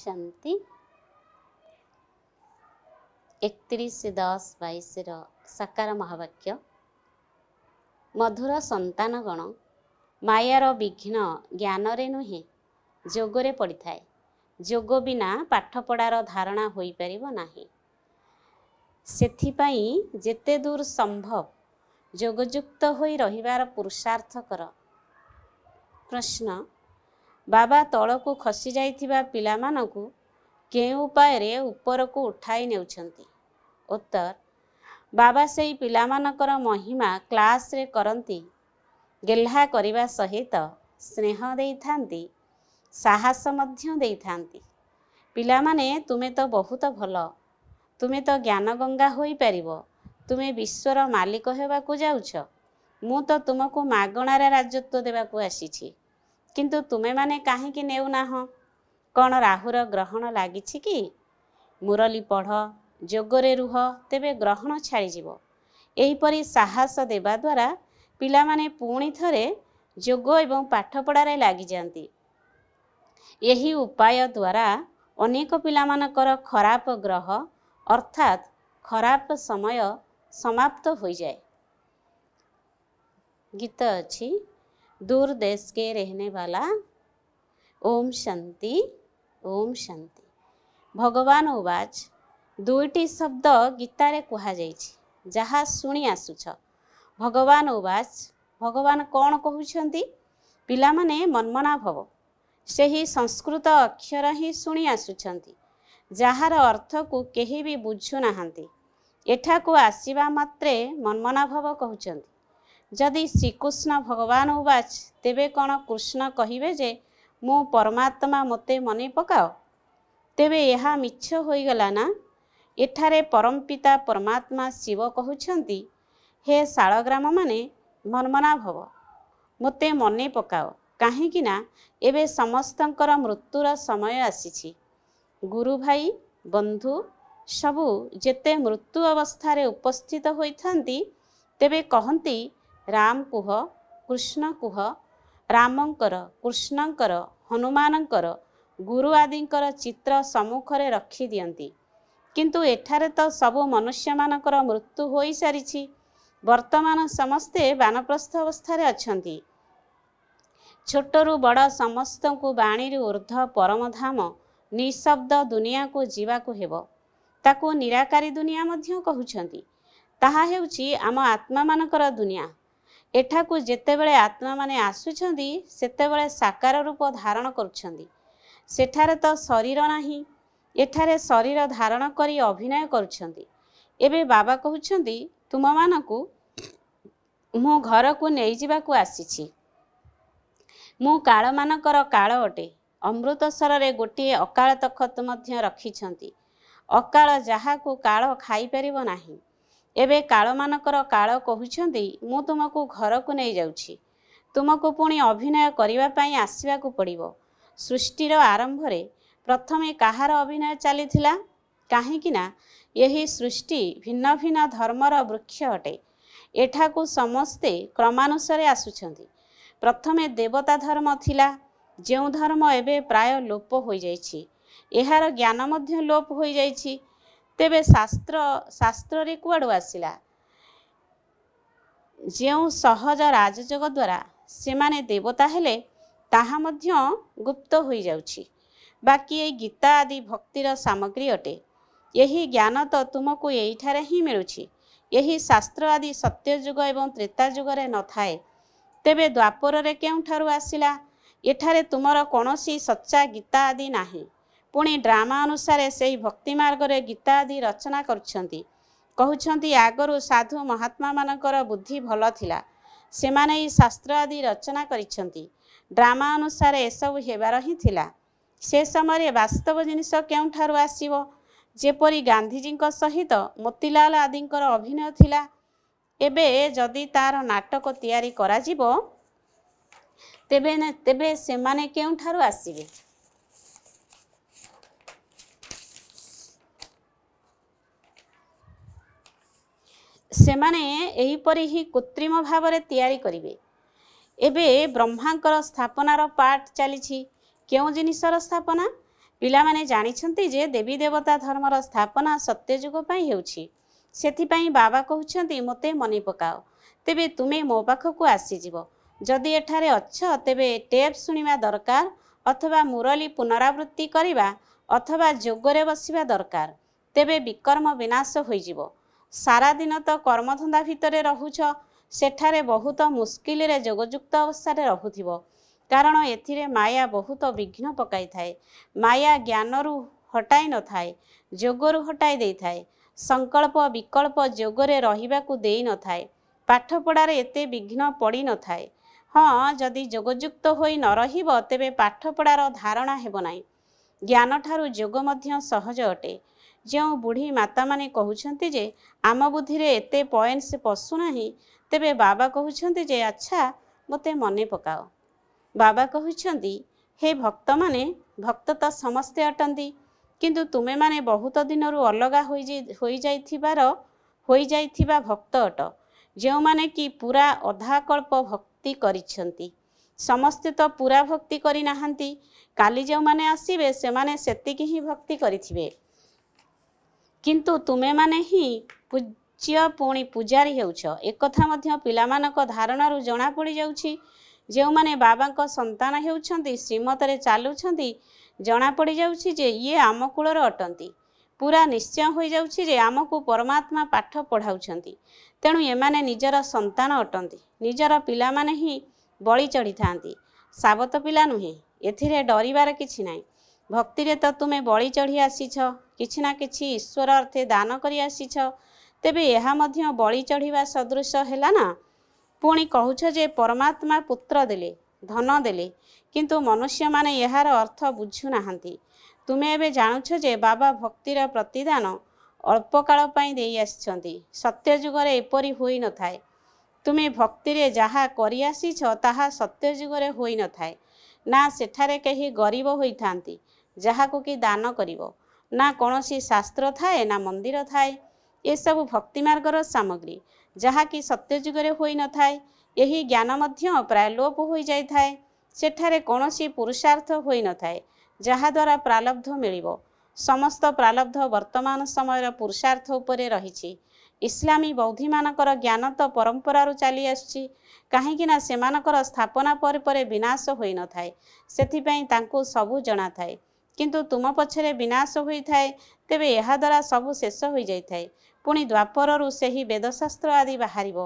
ଶାନ୍ତି ଏକତିରିଶ ଦଶ ବାଇଶର ସାକାର ମହାବାକ୍ୟ ମଧୁର ସନ୍ତାନଗଣ ମାୟାର ବିଘ୍ନ ଜ୍ଞାନରେ ନୁହେଁ ଯୋଗରେ ପଡ଼ିଥାଏ ଯୋଗ ବିନା ପାଠପଢ଼ାର ଧାରଣା ହୋଇପାରିବ ନାହିଁ ସେଥିପାଇଁ ଯେତେ ଦୂର ସମ୍ଭବ ଯୋଗଯୁକ୍ତ ହୋଇ ରହିବାର ପୁରୁଷାର୍ଥ କର ପ୍ରଶ୍ନ ବାବା ତଳକୁ ଖସି ଯାଇଥିବା ପିଲାମାନଙ୍କୁ କେଉଁ ଉପାୟରେ ଉପରକୁ ଉଠାଇ ନେଉଛନ୍ତି ଉତ୍ତର ବାବା ସେଇ ପିଲାମାନଙ୍କର ମହିମା କ୍ଲାସ୍ରେ କରନ୍ତି ଗେହ୍ଲା କରିବା ସହିତ ସ୍ନେହ ଦେଇଥାନ୍ତି ସାହସ ମଧ୍ୟ ଦେଇଥାନ୍ତି ପିଲାମାନେ ତୁମେ ତ ବହୁତ ଭଲ ତୁମେ ତ ଜ୍ଞାନ ଗଙ୍ଗା ହୋଇପାରିବ ତୁମେ ବିଶ୍ୱର ମାଲିକ ହେବାକୁ ଯାଉଛ ମୁଁ ତ ତୁମକୁ ମାଗଣାରେ ରାଜତ୍ଵ ଦେବାକୁ ଆସିଛି କିନ୍ତୁ ତୁମେମାନେ କାହିଁକି ନେଉନାହ କ'ଣ ରାହୁର ଗ୍ରହଣ ଲାଗିଛି କି ମୁରଲୀ ପଢ଼ ଯୋଗରେ ରୁହ ତେବେ ଗ୍ରହଣ ଛାଡ଼ିଯିବ ଏହିପରି ସାହସ ଦେବା ଦ୍ୱାରା ପିଲାମାନେ ପୁଣି ଥରେ ଯୋଗ ଏବଂ ପାଠପଢ଼ାରେ ଲାଗିଯାଆନ୍ତି ଏହି ଉପାୟ ଦ୍ୱାରା ଅନେକ ପିଲାମାନଙ୍କର ଖରାପ ଗ୍ରହ ଅର୍ଥାତ୍ ଖରାପ ସମୟ ସମାପ୍ତ ହୋଇଯାଏ ଗୀତ ଅଛି दूर देश के रहने वाला ओम शांति ओम शांति भगवान उवाच दुईटी शब्द गीतार कहुई शुनिआस शुणी उवाज भगवान मनमना भव से ही संस्कृत अक्षर ही अर्थ को कहीं भी केही बि आसवा मात्रे मनमना भव कहते ଯଦି ଶ୍ରୀକୃଷ୍ଣ ଭଗବାନ ଉବାଚ ତେବେ କ'ଣ କୃଷ୍ଣ କହିବେ ଯେ ମୁଁ ପରମାତ୍ମା ମୋତେ ମନେ ପକାଅ ତେବେ ଏହା ମିଛ ହୋଇଗଲା ନା ଏଠାରେ ପରମପିତା ପରମାତ୍ମା ଶିବ କହୁଛନ୍ତି ହେ ଶାଳଗ୍ରାମମାନେ ମର୍ମନା ଭବ ମୋତେ ମନେ ପକାଅ କାହିଁକି ନା ଏବେ ସମସ୍ତଙ୍କର ମୃତ୍ୟୁର ସମୟ ଆସିଛି ଗୁରୁ ଭାଇ ବନ୍ଧୁ ସବୁ ଯେତେ ମୃତ୍ୟୁ ଅବସ୍ଥାରେ ଉପସ୍ଥିତ ହୋଇଥାନ୍ତି ତେବେ କହନ୍ତି ରାମ କୁହ କୃଷ୍ଣ କୁହ ରାମଙ୍କର କୃଷ୍ଣଙ୍କର ହନୁମାନଙ୍କର ଗୁରୁ ଆଦିଙ୍କର ଚିତ୍ର ସମ୍ମୁଖରେ ରଖିଦିଅନ୍ତି କିନ୍ତୁ ଏଠାରେ ତ ସବୁ ମନୁଷ୍ୟମାନଙ୍କର ମୃତ୍ୟୁ ହୋଇସାରିଛି ବର୍ତ୍ତମାନ ସମସ୍ତେ ବାନପ୍ରସ୍ଥ ଅବସ୍ଥାରେ ଅଛନ୍ତି ଛୋଟରୁ ବଡ଼ ସମସ୍ତଙ୍କୁ ବାଣୀରୁ ଉର୍ଦ୍ଧ୍ୱ ପରମଧାମ ନିଶବ୍ଦ ଦୁନିଆକୁ ଯିବାକୁ ହେବ ତାକୁ ନିରାକାରୀ ଦୁନିଆ ମଧ୍ୟ କହୁଛନ୍ତି ତାହା ହେଉଛି ଆମ ଆତ୍ମାମାନଙ୍କର ଦୁନିଆ ଏଠାକୁ ଯେତେବେଳେ ଆତ୍ମାମାନେ ଆସୁଛନ୍ତି ସେତେବେଳେ ସାକାର ରୂପ ଧାରଣ କରୁଛନ୍ତି ସେଠାରେ ତ ଶରୀର ନାହିଁ ଏଠାରେ ଶରୀର ଧାରଣ କରି ଅଭିନୟ କରୁଛନ୍ତି ଏବେ ବାବା କହୁଛନ୍ତି ତୁମମାନଙ୍କୁ ମୁଁ ଘରକୁ ନେଇଯିବାକୁ ଆସିଛି ମୁଁ କାଳମାନଙ୍କର କାଳ ଅଟେ ଅମୃତସରରେ ଗୋଟିଏ ଅକାଳ ତଖତ ମଧ୍ୟ ରଖିଛନ୍ତି ଅକାଳ ଯାହାକୁ କାଳ ଖାଇପାରିବ ନାହିଁ ଏବେ କାଳମାନଙ୍କର କାଳ କହୁଛନ୍ତି ମୁଁ ତୁମକୁ ଘରକୁ ନେଇଯାଉଛି ତୁମକୁ ପୁଣି ଅଭିନୟ କରିବା ପାଇଁ ଆସିବାକୁ ପଡ଼ିବ ସୃଷ୍ଟିର ଆରମ୍ଭରେ ପ୍ରଥମେ କାହାର ଅଭିନୟ ଚାଲିଥିଲା କାହିଁକିନା ଏହି ସୃଷ୍ଟି ଭିନ୍ନ ଭିନ୍ନ ଧର୍ମର ବୃକ୍ଷ ଅଟେ ଏଠାକୁ ସମସ୍ତେ କ୍ରମାନୁସାରେ ଆସୁଛନ୍ତି ପ୍ରଥମେ ଦେବତା ଧର୍ମ ଥିଲା ଯେଉଁ ଧର୍ମ ଏବେ ପ୍ରାୟ ଲୋପ ହୋଇଯାଇଛି ଏହାର ଜ୍ଞାନ ମଧ୍ୟ ଲୋପ ହୋଇଯାଇଛି ତେବେ ଶାସ୍ତ୍ର ଶାସ୍ତ୍ରରେ କୁଆଡ଼ୁ ଆସିଲା ଯେଉଁ ସହଜ ରାଜଯୋଗ ଦ୍ୱାରା ସେମାନେ ଦେବତା ହେଲେ ତାହା ମଧ୍ୟ ଗୁପ୍ତ ହୋଇଯାଉଛି ବାକି ଏଇ ଗୀତା ଆଦି ଭକ୍ତିର ସାମଗ୍ରୀ ଅଟେ ଏହି ଜ୍ଞାନ ତ ତୁମକୁ ଏଇଠାରେ ହିଁ ମିଳୁଛି ଏହି ଶାସ୍ତ୍ର ଆଦି ସତ୍ୟଯୁଗ ଏବଂ ତ୍ରେତା ଯୁଗରେ ନଥାଏ ତେବେ ଦ୍ୱାପରରେ କେଉଁଠାରୁ ଆସିଲା ଏଠାରେ ତୁମର କୌଣସି ସଚ୍ଚା ଗୀତା ଆଦି ନାହିଁ ପୁଣି ଡ୍ରାମା ଅନୁସାରେ ସେହି ଭକ୍ତି ମାର୍ଗରେ ଗୀତା ଆଦି ରଚନା କରୁଛନ୍ତି କହୁଛନ୍ତି ଆଗରୁ ସାଧୁ ମହାତ୍ମାମାନଙ୍କର ବୁଦ୍ଧି ଭଲ ଥିଲା ସେମାନେ ଏହି ଶାସ୍ତ୍ର ଆଦି ରଚନା କରିଛନ୍ତି ଡ୍ରାମା ଅନୁସାରେ ଏସବୁ ହେବାର ହିଁ ଥିଲା ସେ ସମୟରେ ବାସ୍ତବ ଜିନିଷ କେଉଁଠାରୁ ଆସିବ ଯେପରି ଗାନ୍ଧୀଜୀଙ୍କ ସହିତ ମୋତିଲାଲ ଆଦିଙ୍କର ଅଭିନୟ ଥିଲା ଏବେ ଯଦି ତାର ନାଟକ ତିଆରି କରାଯିବ ତେବେ ତେବେ ସେମାନେ କେଉଁଠାରୁ ଆସିବେ ସେମାନେ ଏହିପରି ହିଁ କୃତ୍ରିମ ଭାବରେ ତିଆରି କରିବେ ଏବେ ବ୍ରହ୍ମାଙ୍କର ସ୍ଥାପନାର ପାଠ ଚାଲିଛି କେଉଁ ଜିନିଷର ସ୍ଥାପନା ପିଲାମାନେ ଜାଣିଛନ୍ତି ଯେ ଦେବୀ ଦେବତା ଧର୍ମର ସ୍ଥାପନା ସତ୍ୟଯୁଗ ପାଇଁ ହେଉଛି ସେଥିପାଇଁ ବାବା କହୁଛନ୍ତି ମୋତେ ମନେ ପକାଅ ତେବେ ତୁମେ ମୋ ପାଖକୁ ଆସିଯିବ ଯଦି ଏଠାରେ ଅଛ ତେବେ ଟେପ୍ ଶୁଣିବା ଦରକାର ଅଥବା ମୁରଲୀ ପୁନରାବୃତ୍ତି କରିବା ଅଥବା ଯୋଗରେ ବସିବା ଦରକାର ତେବେ ବିକର୍ମ ବିନାଶ ହୋଇଯିବ ସାରାଦିନ ତ କର୍ମଧନ୍ଦା ଭିତରେ ରହୁଛ ସେଠାରେ ବହୁତ ମୁସ୍କିଲରେ ଯୋଗଯୁକ୍ତ ଅବସ୍ଥାରେ ରହୁଥିବ କାରଣ ଏଥିରେ ମାୟା ବହୁତ ବିଘ୍ନ ପକାଇଥାଏ ମାୟା ଜ୍ଞାନରୁ ହଟାଇ ନଥାଏ ଯୋଗରୁ ହଟାଇ ଦେଇଥାଏ ସଂକଳ୍ପ ବିକଳ୍ପ ଯୋଗରେ ରହିବାକୁ ଦେଇନଥାଏ ପାଠପଢ଼ାରେ ଏତେ ବିଘ୍ନ ପଡ଼ିନଥାଏ ହଁ ଯଦି ଯୋଗଯୁକ୍ତ ହୋଇ ନ ରହିବ ତେବେ ପାଠପଢ଼ାର ଧାରଣା ହେବ ନାହିଁ ଜ୍ଞାନଠାରୁ ଯୋଗ ମଧ୍ୟ ସହଜ ଅଟେ ଯେଉଁ ବୁଢ଼ୀ ମାତାମାନେ କହୁଛନ୍ତି ଯେ ଆମ ବୁଦ୍ଧିରେ ଏତେ ପଏଣ୍ଟସ୍ ପଶୁନାହିଁ ତେବେ ବାବା କହୁଛନ୍ତି ଯେ ଆଚ୍ଛା ମୋତେ ମନେ ପକାଅ ବାବା କହୁଛନ୍ତି ହେ ଭକ୍ତମାନେ ଭକ୍ତ ତ ସମସ୍ତେ ଅଟନ୍ତି କିନ୍ତୁ ତୁମେମାନେ ବହୁତ ଦିନରୁ ଅଲଗା ହୋଇଯାଇଥିବାର ହୋଇଯାଇଥିବା ଭକ୍ତ ଅଟ ଯେଉଁମାନେ କି ପୁରା ଅଧାକଳ୍ପ ଭକ୍ତି କରିଛନ୍ତି ସମସ୍ତେ ତ ପୁରା ଭକ୍ତି କରିନାହାନ୍ତି କାଲି ଯେଉଁମାନେ ଆସିବେ ସେମାନେ ସେତିକି ହିଁ ଭକ୍ତି କରିଥିବେ କିନ୍ତୁ ତୁମେମାନେ ହିଁ ପୂଜ୍ୟ ପୁଣି ପୂଜାରୀ ହେଉଛ ଏକଥା ମଧ୍ୟ ପିଲାମାନଙ୍କ ଧାରଣାରୁ ଜଣାପଡ଼ିଯାଉଛି ଯେଉଁମାନେ ବାବାଙ୍କ ସନ୍ତାନ ହେଉଛନ୍ତି ଶ୍ରୀମତରେ ଚାଲୁଛନ୍ତି ଜଣାପଡ଼ିଯାଉଛି ଯେ ଇଏ ଆମ କୂଳର ଅଟନ୍ତି ପୁରା ନିଶ୍ଚୟ ହୋଇଯାଉଛି ଯେ ଆମକୁ ପରମାତ୍ମା ପାଠ ପଢ଼ାଉଛନ୍ତି ତେଣୁ ଏମାନେ ନିଜର ସନ୍ତାନ ଅଟନ୍ତି ନିଜର ପିଲାମାନେ ହିଁ ବଳି ଚଢ଼ିଥାନ୍ତି ସାବତ ପିଲା ନୁହେଁ ଏଥିରେ ଡରିବାର କିଛି ନାହିଁ ଭକ୍ତିରେ ତ ତୁମେ ବଳି ଚଢ଼ି ଆସିଛ କିଛି ନା କିଛି ଈଶ୍ୱର ଅର୍ଥେ ଦାନ କରି ଆସିଛ ତେବେ ଏହା ମଧ୍ୟ ବଳି ଚଢ଼ିବା ସଦୃଶ ହେଲା ନା ପୁଣି କହୁଛ ଯେ ପରମାତ୍ମା ପୁତ୍ର ଦେଲେ ଧନ ଦେଲେ କିନ୍ତୁ ମନୁଷ୍ୟମାନେ ଏହାର ଅର୍ଥ ବୁଝୁନାହାନ୍ତି ତୁମେ ଏବେ ଜାଣୁଛ ଯେ ବାବା ଭକ୍ତିର ପ୍ରତିଦାନ ଅଳ୍ପକାଳ ପାଇଁ ଦେଇ ଆସିଛନ୍ତି ସତ୍ୟ ଯୁଗରେ ଏପରି ହୋଇନଥାଏ ତୁମେ ଭକ୍ତିରେ ଯାହା କରିଆସିଛ ତାହା ସତ୍ୟ ଯୁଗରେ ହୋଇନଥାଏ ନା ସେଠାରେ କେହି ଗରିବ ହୋଇଥାନ୍ତି ଯାହାକୁ କି ଦାନ କରିବ ନା କୌଣସି ଶାସ୍ତ୍ର ଥାଏ ନା ମନ୍ଦିର ଥାଏ ଏସବୁ ଭକ୍ତି ମାର୍ଗର ସାମଗ୍ରୀ ଯାହାକି ସତ୍ୟଯୁଗରେ ହୋଇନଥାଏ ଏହି ଜ୍ଞାନ ମଧ୍ୟ ପ୍ରାୟ ଲୋପ ହୋଇଯାଇଥାଏ ସେଠାରେ କୌଣସି ପୁରୁଷାର୍ଥ ହୋଇନଥାଏ ଯାହାଦ୍ୱାରା ପ୍ରାଲବ୍ଧ ମିଳିବ ସମସ୍ତ ପ୍ରାଲବ୍ଧ ବର୍ତ୍ତମାନ ସମୟର ପୁରୁଷାର୍ଥ ଉପରେ ରହିଛି ଇସଲାମୀ ବୌଦ୍ଧିମାନଙ୍କର ଜ୍ଞାନ ତ ପରମ୍ପରାରୁ ଚାଲିଆସୁଛି କାହିଁକିନା ସେମାନଙ୍କର ସ୍ଥାପନା ପରେ ପରେ ବିନାଶ ହୋଇନଥାଏ ସେଥିପାଇଁ ତାଙ୍କୁ ସବୁ ଜଣାଥାଏ କିନ୍ତୁ ତୁମ ପଛରେ ବିନାଶ ହୋଇଥାଏ ତେବେ ଏହାଦ୍ୱାରା ସବୁ ଶେଷ ହୋଇଯାଇଥାଏ ପୁଣି ଦ୍ୱାପରରୁ ସେହି ବେଦଶାସ୍ତ୍ର ଆଦି ବାହାରିବ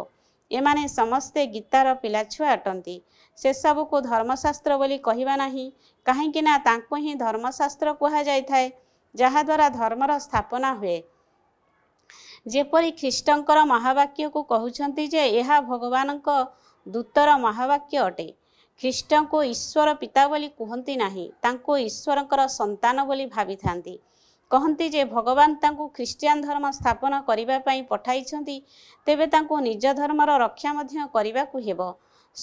ଏମାନେ ସମସ୍ତେ ଗୀତାର ପିଲାଛୁଆ ଅଟନ୍ତି ସେସବୁକୁ ଧର୍ମଶାସ୍ତ୍ର ବୋଲି କହିବା ନାହିଁ କାହିଁକି ନା ତାଙ୍କୁ ହିଁ ଧର୍ମଶାସ୍ତ୍ର କୁହାଯାଇଥାଏ ଯାହାଦ୍ୱାରା ଧର୍ମର ସ୍ଥାପନା ହୁଏ ଯେପରି ଖ୍ରୀଷ୍ଟଙ୍କର ମହାବାକ୍ୟକୁ କହୁଛନ୍ତି ଯେ ଏହା ଭଗବାନଙ୍କ ଦୂତର ମହାବାକ୍ୟ ଅଟେ ଖ୍ରୀଷ୍ଟଙ୍କୁ ଈଶ୍ୱର ପିତା ବୋଲି କୁହନ୍ତି ନାହିଁ ତାଙ୍କୁ ଈଶ୍ୱରଙ୍କର ସନ୍ତାନ ବୋଲି ଭାବିଥାନ୍ତି କହନ୍ତି ଯେ ଭଗବାନ ତାଙ୍କୁ ଖ୍ରୀଷ୍ଟିଆନ ଧର୍ମ ସ୍ଥାପନ କରିବା ପାଇଁ ପଠାଇଛନ୍ତି ତେବେ ତାଙ୍କୁ ନିଜ ଧର୍ମର ରକ୍ଷା ମଧ୍ୟ କରିବାକୁ ହେବ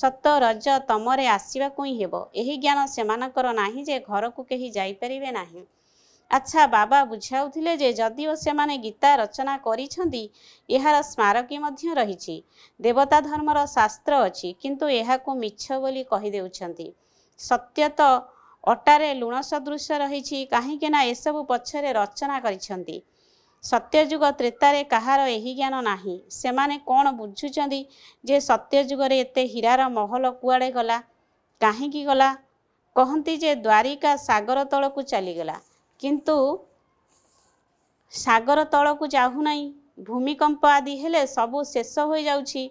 ସତ ରଜ ତମରେ ଆସିବାକୁ ହିଁ ହେବ ଏହି ଜ୍ଞାନ ସେମାନଙ୍କର ନାହିଁ ଯେ ଘରକୁ କେହି ଯାଇପାରିବେ ନାହିଁ ଆଚ୍ଛା ବାବା ବୁଝାଉଥିଲେ ଯେ ଯଦିଓ ସେମାନେ ଗୀତା ରଚନା କରିଛନ୍ତି ଏହାର ସ୍ମାରକୀ ମଧ୍ୟ ରହିଛି ଦେବତା ଧର୍ମର ଶାସ୍ତ୍ର ଅଛି କିନ୍ତୁ ଏହାକୁ ମିଛ ବୋଲି କହିଦେଉଛନ୍ତି ସତ୍ୟ ତ ଅଟାରେ ଲୁଣ ସଦୃଶ ରହିଛି କାହିଁକିନା ଏସବୁ ପଛରେ ରଚନା କରିଛନ୍ତି ସତ୍ୟଯୁଗ ତ୍ରେତାରେ କାହାର ଏହି ଜ୍ଞାନ ନାହିଁ ସେମାନେ କ'ଣ ବୁଝୁଛନ୍ତି ଯେ ସତ୍ୟଯୁଗରେ ଏତେ ହୀରାର ମହଲ କୁଆଡ଼େ ଗଲା କାହିଁକି ଗଲା କହନ୍ତି ଯେ ଦ୍ୱାରିକା ସାଗର ତଳକୁ ଚାଲିଗଲା କିନ୍ତୁ ସାଗର ତଳକୁ ଯାଉନାହିଁ ଭୂମିକମ୍ପ ଆଦି ହେଲେ ସବୁ ଶେଷ ହୋଇଯାଉଛି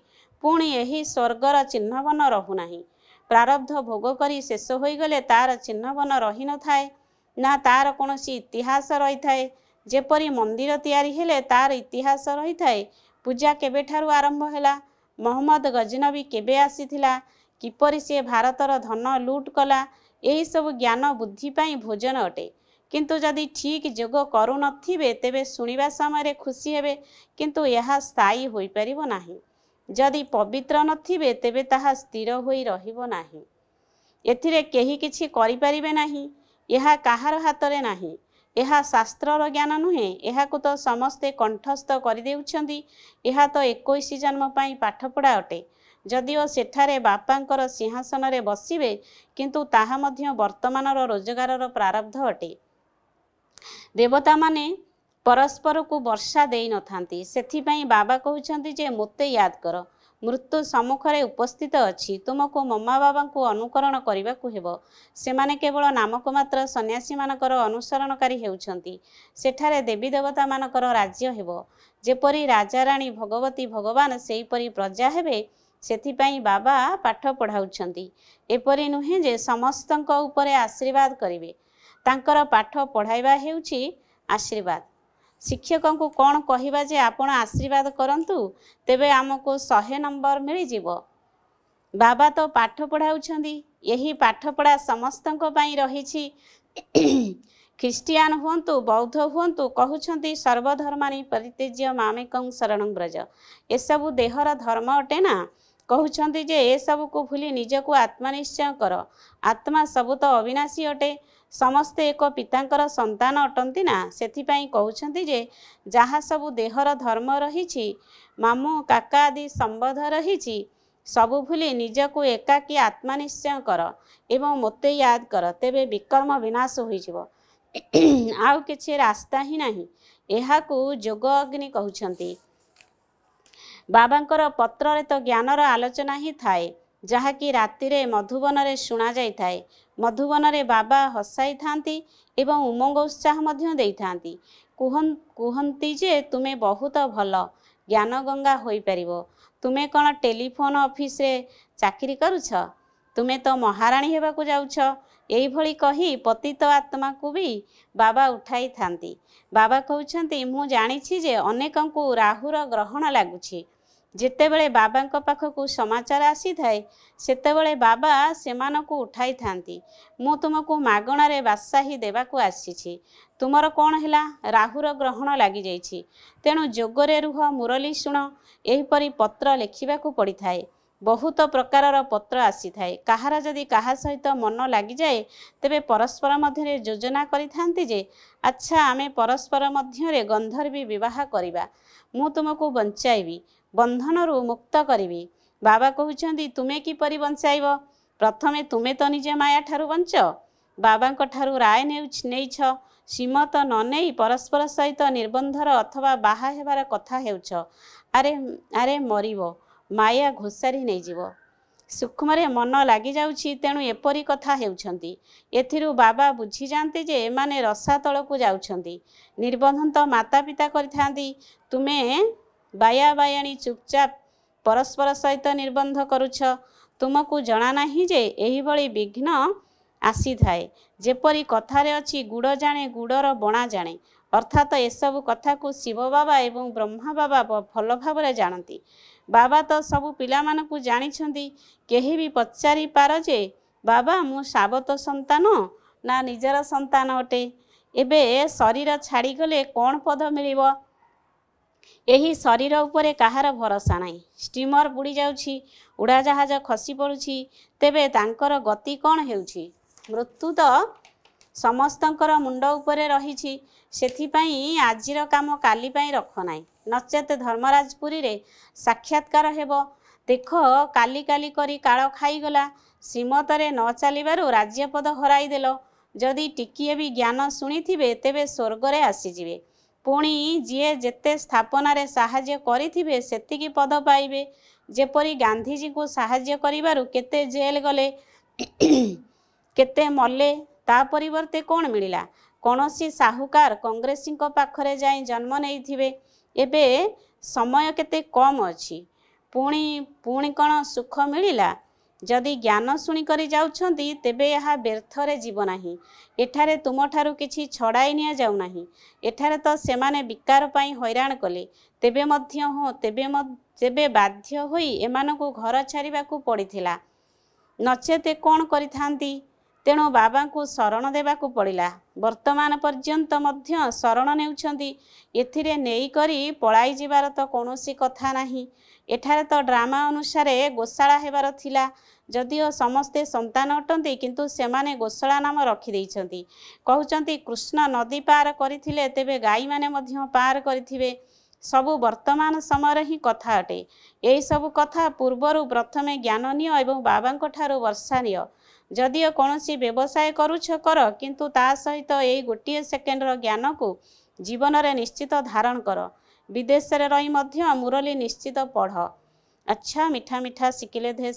ପୁଣି ଏହି ସ୍ୱର୍ଗର ଚିହ୍ନବନ ରହୁନାହିଁ ପ୍ରାରବ୍ଧ ଭୋଗ କରି ଶେଷ ହୋଇଗଲେ ତା'ର ଚିହ୍ନବନ ରହିନଥାଏ ନା ତା'ର କୌଣସି ଇତିହାସ ରହିଥାଏ ଯେପରି ମନ୍ଦିର ତିଆରି ହେଲେ ତା'ର ଇତିହାସ ରହିଥାଏ ପୂଜା କେବେଠାରୁ ଆରମ୍ଭ ହେଲା ମହମ୍ମଦ ଗଜନବୀ କେବେ ଆସିଥିଲା କିପରି ସିଏ ଭାରତର ଧନ ଲୁଟ୍ କଲା ଏହିସବୁ ଜ୍ଞାନ ବୃଦ୍ଧି ପାଇଁ ଭୋଜନ ଅଟେ କିନ୍ତୁ ଯଦି ଠିକ୍ ଯୋଗ କରୁନଥିବେ ତେବେ ଶୁଣିବା ସମୟରେ ଖୁସି ହେବେ କିନ୍ତୁ ଏହା ସ୍ଥାୟୀ ହୋଇପାରିବ ନାହିଁ ଯଦି ପବିତ୍ର ନଥିବେ ତେବେ ତାହା ସ୍ଥିର ହୋଇ ରହିବ ନାହିଁ ଏଥିରେ କେହି କିଛି କରିପାରିବେ ନାହିଁ ଏହା କାହାର ହାତରେ ନାହିଁ ଏହା ଶାସ୍ତ୍ରର ଜ୍ଞାନ ନୁହେଁ ଏହାକୁ ତ ସମସ୍ତେ କଣ୍ଠସ୍ଥ କରିଦେଉଛନ୍ତି ଏହା ତ ଏକୋଇଶ ଜନ୍ମ ପାଇଁ ପାଠପଢ଼ା ଅଟେ ଯଦିଓ ସେଠାରେ ବାପାଙ୍କର ସିଂହାସନରେ ବସିବେ କିନ୍ତୁ ତାହା ମଧ୍ୟ ବର୍ତ୍ତମାନର ରୋଜଗାରର ପ୍ରାରବ୍ଧ ଅଟେ ଦେବତାମାନେ ପରସ୍ପରକୁ ବର୍ଷା ଦେଇନଥାନ୍ତି ସେଥିପାଇଁ ବାବା କହୁଛନ୍ତି ଯେ ମୋତେ ୟାଦ କର ମୃତ୍ୟୁ ସମ୍ମୁଖରେ ଉପସ୍ଥିତ ଅଛି ତୁମକୁ ମମା ବାବାଙ୍କୁ ଅନୁକରଣ କରିବାକୁ ହେବ ସେମାନେ କେବଳ ନାମକୁ ମାତ୍ର ସନ୍ନ୍ୟାସୀମାନଙ୍କର ଅନୁସରଣକାରୀ ହେଉଛନ୍ତି ସେଠାରେ ଦେବୀ ଦେବତାମାନଙ୍କର ରାଜ୍ୟ ହେବ ଯେପରି ରାଜାରାଣୀ ଭଗବତୀ ଭଗବାନ ସେହିପରି ପ୍ରଜା ହେବେ ସେଥିପାଇଁ ବାବା ପାଠ ପଢ଼ାଉଛନ୍ତି ଏପରି ନୁହେଁ ଯେ ସମସ୍ତଙ୍କ ଉପରେ ଆଶୀର୍ବାଦ କରିବେ ତାଙ୍କର ପାଠ ପଢ଼ାଇବା ହେଉଛି ଆଶୀର୍ବାଦ ଶିକ୍ଷକଙ୍କୁ କ'ଣ କହିବା ଯେ ଆପଣ ଆଶୀର୍ବାଦ କରନ୍ତୁ ତେବେ ଆମକୁ ଶହେ ନମ୍ବର ମିଳିଯିବ ବାବା ତ ପାଠ ପଢ଼ାଉଛନ୍ତି ଏହି ପାଠପଢ଼ା ସମସ୍ତଙ୍କ ପାଇଁ ରହିଛି ଖ୍ରୀଷ୍ଟିଆନ ହୁଅନ୍ତୁ ବୌଦ୍ଧ ହୁଅନ୍ତୁ କହୁଛନ୍ତି ସର୍ବଧର୍ମାଣୀ ପରିତେଜ୍ୟ ମାମେକଂ ଶରଣ ବ୍ରଜ ଏସବୁ ଦେହର ଧର୍ମ ଅଟେ ନା କହୁଛନ୍ତି ଯେ ଏସବୁକୁ ଭୁଲି ନିଜକୁ ଆତ୍ମନିଶ୍ଚୟ କର ଆତ୍ମା ସବୁ ତ ଅବିନାଶୀ ଅଟେ ସମସ୍ତେ ଏକ ପିତାଙ୍କର ସନ୍ତାନ ଅଟନ୍ତି ନା ସେଥିପାଇଁ କହୁଛନ୍ତି ଯେ ଯାହା ସବୁ ଦେହର ଧର୍ମ ରହିଛି ମାମୁଁ କାକା ଆଦି ସମ୍ବନ୍ଧ ରହିଛି ସବୁ ଭୁଲି ନିଜକୁ ଏକାକୀ ଆତ୍ମନିଶ୍ଚୟ କର ଏବଂ ମୋତେ ୟାଦ କର ତେବେ ବିକର୍ମ ବିନାଶ ହୋଇଯିବ ଆଉ କିଛି ରାସ୍ତା ହିଁ ନାହିଁ ଏହାକୁ ଯୋଗ ଅଗ୍ନି କହୁଛନ୍ତି ବାବାଙ୍କର ପତ୍ରରେ ତ ଜ୍ଞାନର ଆଲୋଚନା ହିଁ ଥାଏ ଯାହାକି ରାତିରେ ମଧୁବନରେ ଶୁଣାଯାଇଥାଏ ମଧୁବନରେ ବାବା ହସାଇଥାନ୍ତି ଏବଂ ଉମଙ୍ଗ ଉତ୍ସାହ ମଧ୍ୟ ଦେଇଥାନ୍ତି କୁହନ୍ତି ଯେ ତୁମେ ବହୁତ ଭଲ ଜ୍ଞାନଗଙ୍ଗା ହୋଇପାରିବ ତୁମେ କ'ଣ ଟେଲିଫୋନ୍ ଅଫିସରେ ଚାକିରି କରୁଛ ତୁମେ ତ ମହାରାଣୀ ହେବାକୁ ଯାଉଛ ଏଇଭଳି କହି ପତିତ ଆତ୍ମାକୁ ବି ବାବା ଉଠାଇଥାନ୍ତି ବାବା କହୁଛନ୍ତି ମୁଁ ଜାଣିଛି ଯେ ଅନେକଙ୍କୁ ରାହୁର ଗ୍ରହଣ ଲାଗୁଛି ଯେତେବେଳେ ବାବାଙ୍କ ପାଖକୁ ସମାଚାର ଆସିଥାଏ ସେତେବେଳେ ବାବା ସେମାନଙ୍କୁ ଉଠାଇଥାନ୍ତି ମୁଁ ତୁମକୁ ମାଗଣାରେ ବାଦଶାହୀ ଦେବାକୁ ଆସିଛି ତୁମର କ'ଣ ହେଲା ରାହୁର ଗ୍ରହଣ ଲାଗିଯାଇଛି ତେଣୁ ଯୋଗରେ ରୁହ ମୁରଲୀ ଶୁଣ ଏହିପରି ପତ୍ର ଲେଖିବାକୁ ପଡ଼ିଥାଏ ବହୁତ ପ୍ରକାରର ପତ୍ର ଆସିଥାଏ କାହାର ଯଦି କାହା ସହିତ ମନ ଲାଗିଯାଏ ତେବେ ପରସ୍ପର ମଧ୍ୟରେ ଯୋଜନା କରିଥାନ୍ତି ଯେ ଆଚ୍ଛା ଆମେ ପରସ୍ପର ମଧ୍ୟରେ ଗନ୍ଧର୍ବୀ ବିବାହ କରିବା ମୁଁ ତୁମକୁ ବଞ୍ଚାଇବି ବନ୍ଧନରୁ ମୁକ୍ତ କରିବି ବାବା କହୁଛନ୍ତି ତୁମେ କିପରି ବଞ୍ଚାଇବ ପ୍ରଥମେ ତୁମେ ତ ନିଜେ ମାୟା ଠାରୁ ବଞ୍ଚ ବାବାଙ୍କ ଠାରୁ ରାୟ ନେଉ ନେଇଛ ସୀମ ତ ନ ନେଇ ପରସ୍ପର ସହିତ ନିର୍ବନ୍ଧର ଅଥବା ବାହା ହେବାର କଥା ହେଉଛ ଆରେ ଆରେ ମରିବ ମାୟା ଘୋଷାରି ନେଇଯିବ ସୂକ୍ଷ୍ମରେ ମନ ଲାଗିଯାଉଛି ତେଣୁ ଏପରି କଥା ହେଉଛନ୍ତି ଏଥିରୁ ବାବା ବୁଝିଯାଆନ୍ତି ଯେ ଏମାନେ ରସା ତଳକୁ ଯାଉଛନ୍ତି ନିର୍ବନ୍ଧ ତ ମାତାପିତା କରିଥାନ୍ତି ତୁମେ ବାୟାବାୟାଣୀ ଚୁପଚାପ ପରସ୍ପର ସହିତ ନିର୍ବନ୍ଧ କରୁଛ ତୁମକୁ ଜଣାନାହିଁ ଯେ ଏହିଭଳି ବିଘ୍ନ ଆସିଥାଏ ଯେପରି କଥାରେ ଅଛି ଗୁଡ଼ ଜାଣେ ଗୁଡ଼ର ବଣା ଜାଣେ ଅର୍ଥାତ୍ ଏସବୁ କଥାକୁ ଶିବ ବାବା ଏବଂ ବ୍ରହ୍ମା ବାବା ଭଲ ଭାବରେ ଜାଣନ୍ତି ବାବା ତ ସବୁ ପିଲାମାନଙ୍କୁ ଜାଣିଛନ୍ତି କେହି ବି ପଚାରି ପାର ଯେ ବାବା ମୁଁ ସାବତ ସନ୍ତାନ ନା ନିଜର ସନ୍ତାନ ଅଟେ ଏବେ ଶରୀର ଛାଡ଼ିଗଲେ କ'ଣ ପଦ ମିଳିବ ଏହି ଶରୀର ଉପରେ କାହାର ଭରସା ନାହିଁ ଷ୍ଟିମର ବୁଡ଼ିଯାଉଛି ଉଡ଼ାଜାହାଜ ଖସି ପଡ଼ୁଛି ତେବେ ତାଙ୍କର ଗତି କ'ଣ ହେଉଛି ମୃତ୍ୟୁ ତ ସମସ୍ତଙ୍କର ମୁଣ୍ଡ ଉପରେ ରହିଛି ସେଥିପାଇଁ ଆଜିର କାମ କାଲି ପାଇଁ ରଖ ନାହିଁ ନଚେତ୍ ଧର୍ମରାଜପୁରୀରେ ସାକ୍ଷାତକାର ହେବ ଦେଖ କାଲି କାଲି କରି କାଳ ଖାଇଗଲା ଶ୍ରୀମତରେ ନ ଚାଲିବାରୁ ରାଜ୍ୟପଦ ହରାଇଦେଲ ଯଦି ଟିକିଏ ବି ଜ୍ଞାନ ଶୁଣିଥିବେ ତେବେ ସ୍ୱର୍ଗରେ ଆସିଯିବେ ପୁଣି ଯିଏ ଯେତେ ସ୍ଥାପନାରେ ସାହାଯ୍ୟ କରିଥିବେ ସେତିକି ପଦ ପାଇବେ ଯେପରି ଗାନ୍ଧିଜୀଙ୍କୁ ସାହାଯ୍ୟ କରିବାରୁ କେତେ ଜେଲ୍ ଗଲେ କେତେ ମଲେ ତା ପରିବର୍ତ୍ତେ କ'ଣ ମିଳିଲା କୌଣସି ସାହୁକାର କଂଗ୍ରେସୀଙ୍କ ପାଖରେ ଯାଇ ଜନ୍ମ ନେଇଥିବେ ଏବେ ସମୟ କେତେ କମ୍ ଅଛି ପୁଣି ପୁଣି କ'ଣ ସୁଖ ମିଳିଲା ଯଦି ଜ୍ଞାନ ଶୁଣିକରି ଯାଉଛନ୍ତି ତେବେ ଏହା ବ୍ୟର୍ଥରେ ଯିବ ନାହିଁ ଏଠାରେ ତୁମଠାରୁ କିଛି ଛଡ଼ାଇ ନିଆଯାଉନାହିଁ ଏଠାରେ ତ ସେମାନେ ବିକାର ପାଇଁ ହଇରାଣ କଲେ ତେବେ ମଧ୍ୟ ହଁ ତେବେ ତେବେ ବାଧ୍ୟ ହୋଇ ଏମାନଙ୍କୁ ଘର ଛାଡ଼ିବାକୁ ପଡ଼ିଥିଲା ନଚେତ କ'ଣ କରିଥାନ୍ତି ତେଣୁ ବାବାଙ୍କୁ ଶରଣ ଦେବାକୁ ପଡ଼ିଲା ବର୍ତ୍ତମାନ ପର୍ଯ୍ୟନ୍ତ ମଧ୍ୟ ଶରଣ ନେଉଛନ୍ତି ଏଥିରେ ନେଇକରି ପଳାଇଯିବାର ତ କୌଣସି କଥା ନାହିଁ ଏଠାରେ ତ ଡ୍ରାମା ଅନୁସାରେ ଗୋଶାଳା ହେବାର ଥିଲା ଯଦିଓ ସମସ୍ତେ ସନ୍ତାନ ଅଟନ୍ତି କିନ୍ତୁ ସେମାନେ ଗୋଶାଳା ନାମ ରଖିଦେଇଛନ୍ତି କହୁଛନ୍ତି କୃଷ୍ଣ ନଦୀ ପାର କରିଥିଲେ ତେବେ ଗାଈମାନେ ମଧ୍ୟ ପାର କରିଥିବେ ସବୁ ବର୍ତ୍ତମାନ ସମୟରେ ହିଁ କଥା ଅଟେ ଏହିସବୁ କଥା ପୂର୍ବରୁ ପ୍ରଥମେ ଜ୍ଞାନ ନିଅ ଏବଂ ବାବାଙ୍କ ଠାରୁ ବର୍ଷା ନିଅ ଯଦିଓ କୌଣସି ବ୍ୟବସାୟ କରୁଛ କର କିନ୍ତୁ ତା ସହିତ ଏଇ ଗୋଟିଏ ସେକେଣ୍ଡର ଜ୍ଞାନକୁ ଜୀବନରେ ନିଶ୍ଚିତ ଧାରଣ କର विदेश रही मुरली निश्चित पढ अच्छा मिठा मिठा सिखे दे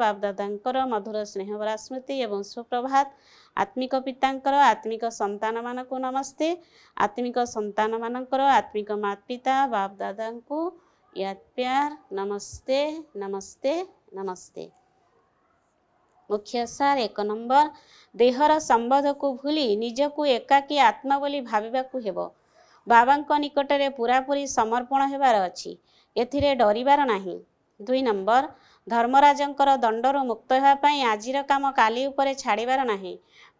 बाप बापदा मधुर स्नेह स्नेहवरा स्मृति एवं सुप्रभात आत्मिक पिता आत्मिक सन्त नमस्ते आत्मिक सन्तर आत्मिक मात पिता बाप प्यार नमस्ते नमस्ते नमस्ते मुख्य सार एक नंबर देहर र सम्बन्ध कु भुली निजको एकाकी आत्मा पनि भावेको ବାବାଙ୍କ ନିକଟରେ ପୁରାପୁରି ସମର୍ପଣ ହେବାର ଅଛି ଏଥିରେ ଡରିବାର ନାହିଁ ଦୁଇ ନମ୍ବର ଧର୍ମରାଜଙ୍କର ଦଣ୍ଡରୁ ମୁକ୍ତ ହେବା ପାଇଁ ଆଜିର କାମ କାଲି ଉପରେ ଛାଡ଼ିବାର ନାହିଁ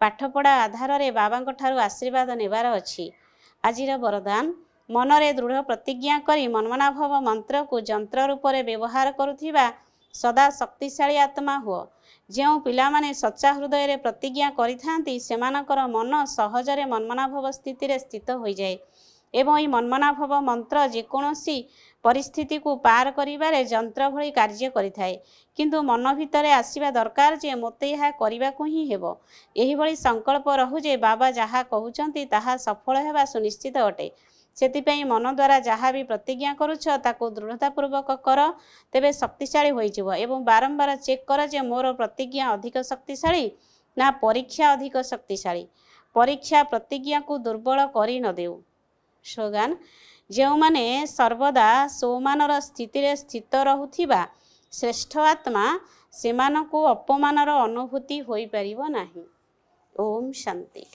ପାଠପଢ଼ା ଆଧାରରେ ବାବାଙ୍କ ଠାରୁ ଆଶୀର୍ବାଦ ନେବାର ଅଛି ଆଜିର ବରଦାନ ମନରେ ଦୃଢ଼ ପ୍ରତିଜ୍ଞା କରି ମନ୍ମନାଭବ ମନ୍ତ୍ରକୁ ଯନ୍ତ୍ର ରୂପରେ ବ୍ୟବହାର କରୁଥିବା ସଦା ଶକ୍ତିଶାଳୀ ଆତ୍ମା ହୁଅ ଯେଉଁ ପିଲାମାନେ ସଚ୍ଚା ହୃଦୟରେ ପ୍ରତିଜ୍ଞା କରିଥାନ୍ତି ସେମାନଙ୍କର ମନ ସହଜରେ ମନ୍ମନାଭବ ସ୍ଥିତିରେ ସ୍ଥିତ ହୋଇଯାଏ ଏବଂ ଏହି ମନ୍ମନାଭବ ମନ୍ତ୍ର ଯେକୌଣସି ପରିସ୍ଥିତିକୁ ପାର କରିବାରେ ଯନ୍ତ୍ର ଭଳି କାର୍ଯ୍ୟ କରିଥାଏ କିନ୍ତୁ ମନ ଭିତରେ ଆସିବା ଦରକାର ଯେ ମୋତେ ଏହା କରିବାକୁ ହିଁ ହେବ ଏହିଭଳି ସଂକଳ୍ପ ରହୁ ଯେ ବାବା ଯାହା କହୁଛନ୍ତି ତାହା ସଫଳ ହେବା ସୁନିଶ୍ଚିତ ଅଟେ ସେଥିପାଇଁ ମନ ଦ୍ୱାରା ଯାହା ବି ପ୍ରତିଜ୍ଞା କରୁଛ ତାକୁ ଦୃଢ଼ତା ପୂର୍ବକ କର ତେବେ ଶକ୍ତିଶାଳୀ ହୋଇଯିବ ଏବଂ ବାରମ୍ବାର ଚେକ୍ କର ଯେ ମୋର ପ୍ରତିଜ୍ଞା ଅଧିକ ଶକ୍ତିଶାଳୀ ନା ପରୀକ୍ଷା ଅଧିକ ଶକ୍ତିଶାଳୀ ପରୀକ୍ଷା ପ୍ରତିଜ୍ଞାକୁ ଦୁର୍ବଳ କରି ନ ଦେଉ ସ୍ଲୋଗାନ ଯେଉଁମାନେ ସର୍ବଦା ସୋମାନର ସ୍ଥିତିରେ ସ୍ଥିତ ରହୁଥିବା ଶ୍ରେଷ୍ଠ ଆତ୍ମା ସେମାନଙ୍କୁ ଅପମାନର ଅନୁଭୂତି ହୋଇପାରିବ ନାହିଁ ଓମ୍ ଶାନ୍ତି